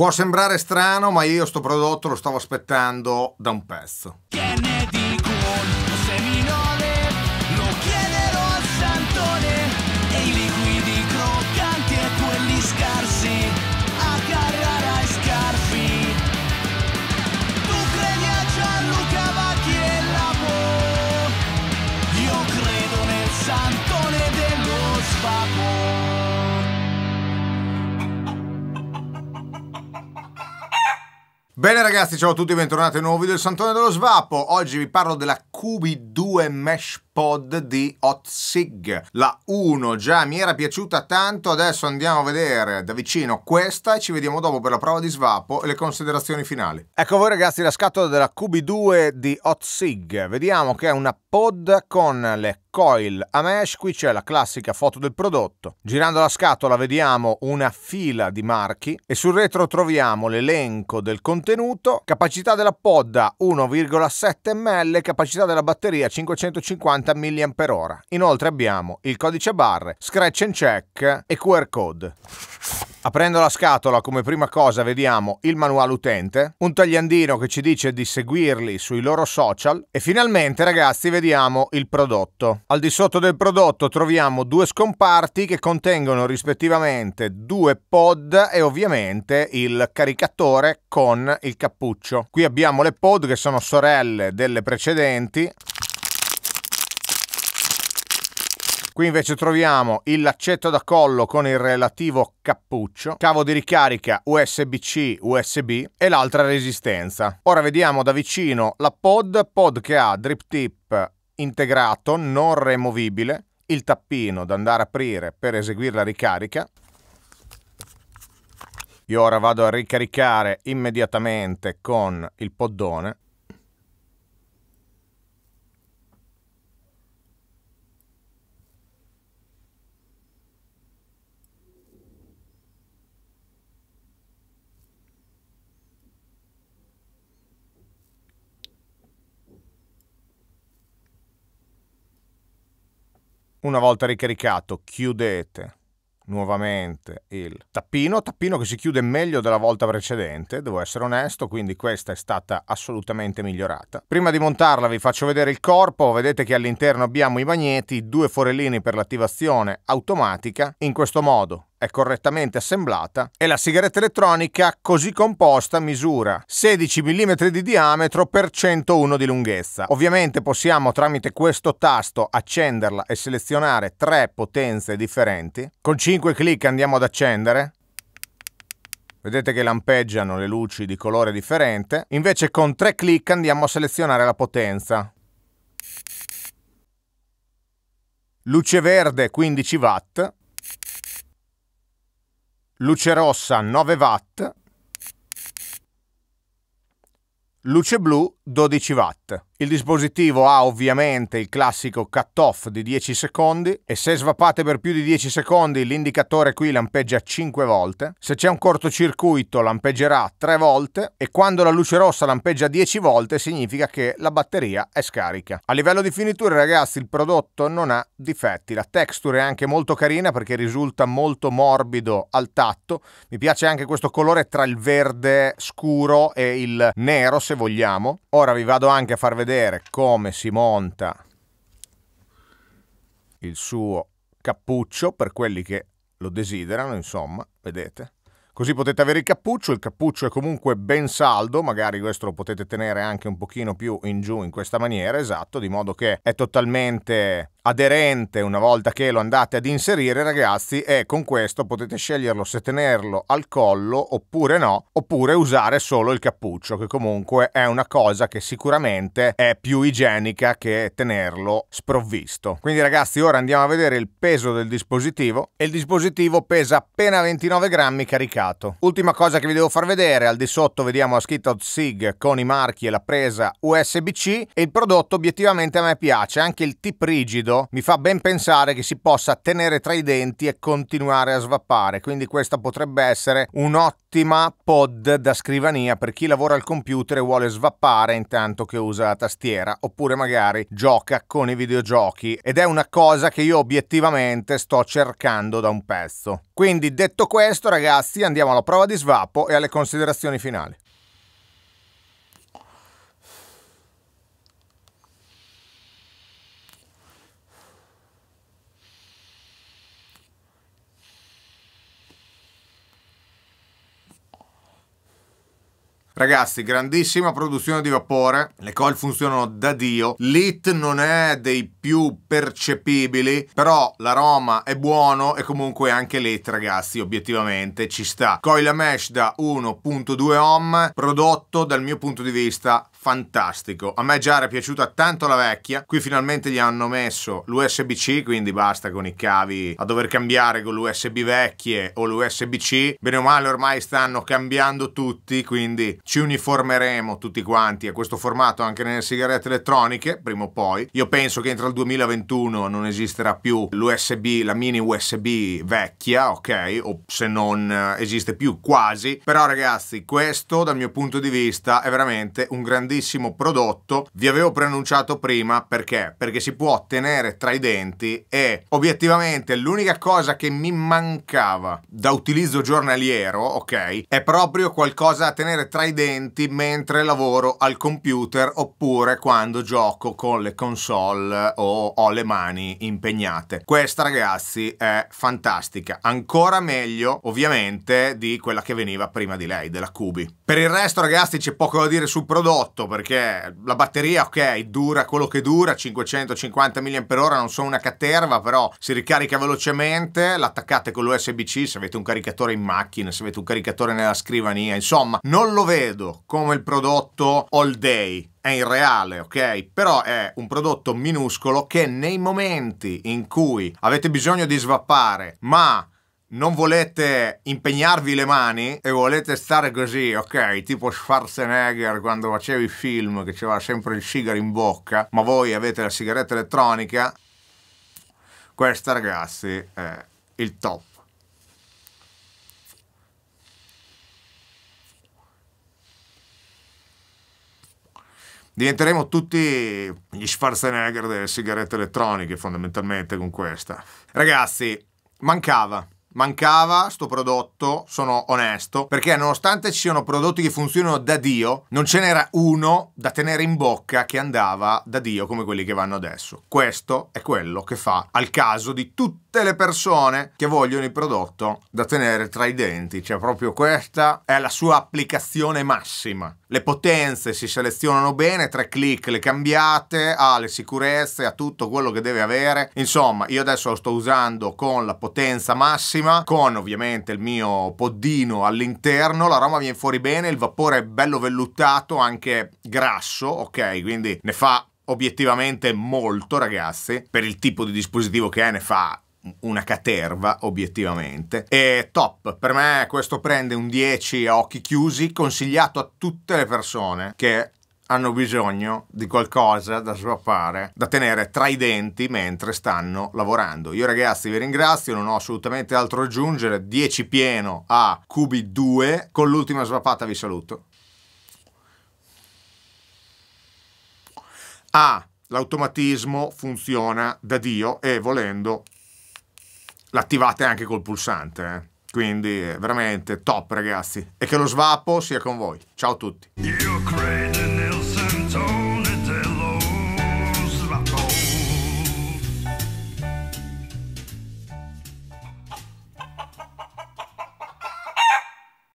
Può sembrare strano, ma io sto prodotto lo stavo aspettando da un pezzo. Bene ragazzi, ciao a tutti, bentornati a un nuovo video del Santone dello Svapo. Oggi vi parlo della QB2 Mesh Pod di Hot Sig. La 1 già mi era piaciuta tanto, adesso andiamo a vedere da vicino questa e ci vediamo dopo per la prova di svapo e le considerazioni finali. Ecco voi ragazzi la scatola della QB2 di Hot Sig. Vediamo che è una pod con le coil a mesh, qui c'è la classica foto del prodotto. Girando la scatola vediamo una fila di marchi e sul retro troviamo l'elenco del contenuto, capacità della pod 1,7 ml, capacità della batteria 550 30 mAh. Inoltre abbiamo il codice barre, scratch and check e QR code. Aprendo la scatola come prima cosa vediamo il manuale utente, un tagliandino che ci dice di seguirli sui loro social e finalmente ragazzi vediamo il prodotto. Al di sotto del prodotto troviamo due scomparti che contengono rispettivamente due pod e ovviamente il caricatore con il cappuccio. Qui abbiamo le pod che sono sorelle delle precedenti Qui invece troviamo il laccetto da collo con il relativo cappuccio, cavo di ricarica USB-C, USB e l'altra resistenza. Ora vediamo da vicino la pod, pod che ha drip tip integrato, non removibile, il tappino da andare a aprire per eseguire la ricarica. Io ora vado a ricaricare immediatamente con il poddone. Una volta ricaricato chiudete nuovamente il tappino, tappino che si chiude meglio della volta precedente, devo essere onesto, quindi questa è stata assolutamente migliorata. Prima di montarla vi faccio vedere il corpo, vedete che all'interno abbiamo i magneti, due forellini per l'attivazione automatica, in questo modo è correttamente assemblata e la sigaretta elettronica così composta misura 16 mm di diametro per 101 di lunghezza. Ovviamente possiamo tramite questo tasto accenderla e selezionare tre potenze differenti. Con 5 clic andiamo ad accendere. Vedete che lampeggiano le luci di colore differente. Invece con 3 clic andiamo a selezionare la potenza. Luce verde 15 watt, luce rossa 9 watt, luce blu 12 watt. Il dispositivo ha ovviamente il classico cut-off di 10 secondi e se svapate per più di 10 secondi l'indicatore qui lampeggia 5 volte, se c'è un cortocircuito lampeggerà 3 volte e quando la luce rossa lampeggia 10 volte significa che la batteria è scarica. A livello di finiture ragazzi il prodotto non ha difetti, la texture è anche molto carina perché risulta molto morbido al tatto, mi piace anche questo colore tra il verde scuro e il nero se vogliamo. Ho Ora vi vado anche a far vedere come si monta il suo cappuccio per quelli che lo desiderano, insomma, vedete? Così potete avere il cappuccio, il cappuccio è comunque ben saldo, magari questo lo potete tenere anche un pochino più in giù in questa maniera, esatto, di modo che è totalmente aderente una volta che lo andate ad inserire ragazzi e con questo potete sceglierlo se tenerlo al collo oppure no oppure usare solo il cappuccio che comunque è una cosa che sicuramente è più igienica che tenerlo sprovvisto quindi ragazzi ora andiamo a vedere il peso del dispositivo e il dispositivo pesa appena 29 grammi caricato ultima cosa che vi devo far vedere al di sotto vediamo la scritta SIG con i marchi e la presa USB-C e il prodotto obiettivamente a me piace anche il tip rigido vedo mi fa ben pensare che si possa tenere tra i denti e continuare a svappare, quindi questa potrebbe essere un'ottima pod da scrivania per chi lavora al computer e vuole svappare intanto che usa la tastiera, oppure magari gioca con i videogiochi ed è una cosa che io obiettivamente sto cercando da un pezzo. Quindi detto questo ragazzi andiamo alla prova di svappo e alle considerazioni finali. Ragazzi, grandissima produzione di vapore, le coil funzionano da dio, l'it non è dei più percepibili, però l'aroma è buono e comunque anche l'it ragazzi, obiettivamente ci sta. Coil mesh da 1.2 ohm, prodotto dal mio punto di vista fantastico. A me già era piaciuta tanto la vecchia, qui finalmente gli hanno messo l'USB-C, quindi basta con i cavi a dover cambiare con l'USB vecchie o l'USB-C. Bene o male ormai stanno cambiando tutti, quindi ci uniformeremo tutti quanti a questo formato anche nelle sigarette elettroniche, prima o poi. Io penso che entro il 2021 non esisterà più l'USB, la mini USB vecchia, ok? O se non eh, esiste più quasi. Però ragazzi, questo dal mio punto di vista è veramente un grande grandissimo prodotto, vi avevo preannunciato prima perché? Perché si può tenere tra i denti e obiettivamente l'unica cosa che mi mancava da utilizzo giornaliero, ok, è proprio qualcosa da tenere tra i denti mentre lavoro al computer oppure quando gioco con le console o ho le mani impegnate. Questa ragazzi è fantastica, ancora meglio ovviamente di quella che veniva prima di lei, della Kubi. Per il resto ragazzi c'è poco da dire sul prodotto, fatto perché la batteria, ok, dura quello che dura, 550 mAh, non sono una caterva, però si ricarica velocemente, l'attaccate con l'USB-C se avete un caricatore in macchina, se avete un caricatore nella scrivania, insomma, non lo vedo come il prodotto all day è irreale, ok? Però è un prodotto minuscolo che nei momenti in cui avete bisogno di svappare, ma non volete impegnarvi le mani e volete stare così, ok, tipo Schwarzenegger quando i film che c'era sempre il sigaro in bocca, ma voi avete la sigaretta elettronica, questa ragazzi è il top. Diventeremo tutti gli Schwarzenegger delle sigarette elettroniche fondamentalmente con questa. Ragazzi, mancava Mancava sto prodotto, sono onesto, perché nonostante ci siano prodotti che funzionano da Dio, non ce n'era uno da tenere in bocca che andava da Dio come quelli che vanno adesso. Questo è quello che fa al caso di tutte le persone che vogliono il prodotto da tenere tra i denti. Cioè proprio questa è la sua applicazione massima. Le potenze si selezionano bene, tre click le cambiate, ha le sicurezze, ha tutto quello che deve avere. Insomma, io adesso lo sto usando con la potenza massima buonissima, con ovviamente il mio poddino all'interno, l'aroma viene fuori bene, il vapore è bello velluttato, anche grasso, ok, quindi ne fa obiettivamente molto ragazzi, per il tipo di dispositivo che è ne fa una caterva obiettivamente e top per me questo prende un 10 a occhi chiusi consigliato a tutte le persone che hanno bisogno di qualcosa da swappare, da tenere tra i denti mentre stanno lavorando. Io ragazzi vi ringrazio, non ho assolutamente altro da aggiungere, 10 pieno a cubi 2, con l'ultima swappata vi saluto. Ah, l'automatismo funziona da Dio e volendo l'attivate anche col pulsante. Eh. Quindi eh, veramente top ragazzi. E che lo svappo sia con voi. Ciao a tutti.